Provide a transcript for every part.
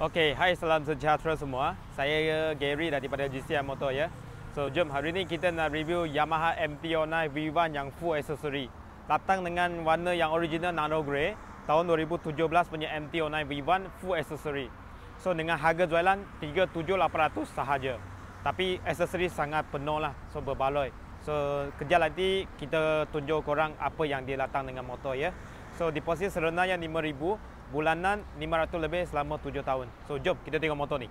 Okey, hai salam sejahtera semua. Saya Gary daripada GCM Motor ya. So, jom hari ni kita nak review Yamaha MT-09 V1 yang full accessory. Datang dengan warna yang original Nano Grey, tahun 2017 punya MT-09 V1 full accessory. So, dengan harga jualan 37800 sahaja. Tapi accessory sangat penuh lah, so berbaloi. So, kejap nanti kita tunjuk korang apa yang dia datang dengan motor ya. So, deposit serenanya 5000 bulanan 500 lebih selama 7 tahun. So jom kita tengok motor ni.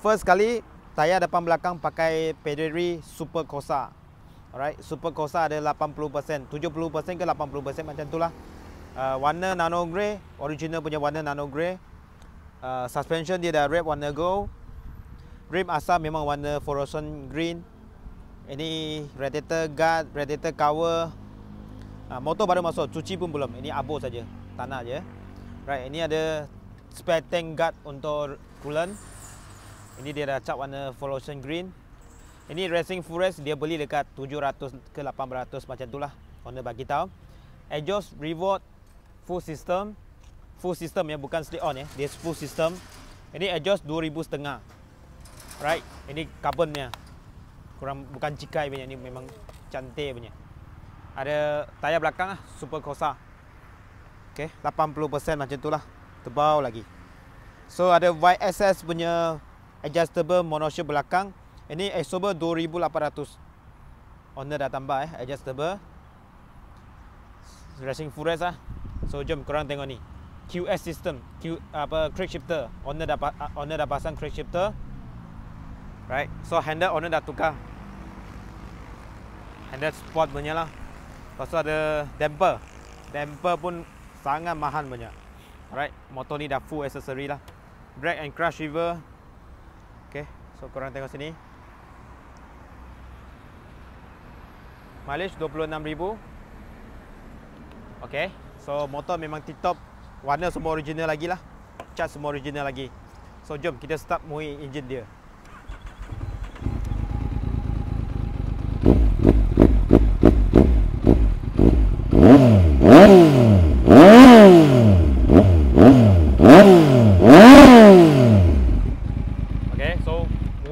First kali tayar depan belakang pakai pedigree Super Corsa. Alright, Super Corsa ada 80%, 70% ke 80% macam itulah. Uh, warna nano grey, original punya warna nano grey. Uh, suspension dia dah red warna gold. Rim asal memang warna fluorescent green. Ini radiator guard, radiator cover. Uh, motor baru masuk, cuci pun belum. Ini abu saja. Tanah, nak je Right, ini ada spare tank guard untuk coolant Ini dia dah cap warna fluorescent green Ini Racing Forest, dia beli dekat 700 ke 800 macam tu lah Honda bagi tahu Adjust reward full system Full system ya, bukan slip on ya Dia full system Ini adjust dua ribu setengah Right, ini carbonnya Kurang, bukan cikai punya, ini memang cantik punya Ada tayar belakang lah, super kosar Okay. 80% macam tu lah. Terbau lagi. So ada YSS punya adjustable monoshock belakang. Ini Exober 2800. Owner dah tambah eh. Adjustable. Racing Fures lah. So jom korang tengok ni. QS system. Q, apa, crank shifter. Owner dah, uh, owner dah pasang crank shifter. Right. So handle owner dah tukar. Handle sport punya lah. Lepas tu ada damper. Damper pun sangat mahal punya Alright, motor ni dah full accessory lah Drag and crash river Okay, so korang tengok sini Mileage 26,000 Okay, so motor memang tip top Warna semua original lagi lah Charge semua original lagi So jom kita start mui engine dia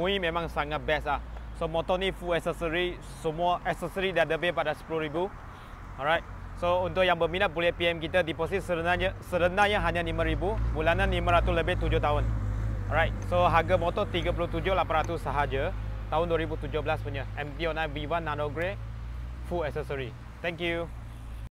MUI memang sangat best lah So motor ni full accessory Semua accessory dah lebih pada sepuluh ribu. Alright So untuk yang berminat boleh PM kita deposit serenanya serenanya hanya lima ribu Bulanan lima 500 lebih tujuh tahun Alright So harga motor tiga puluh tujuh lapan ratus sahaja Tahun dua ribu tujuh belas punya MT09 V1 Nano Grey Full accessory Thank you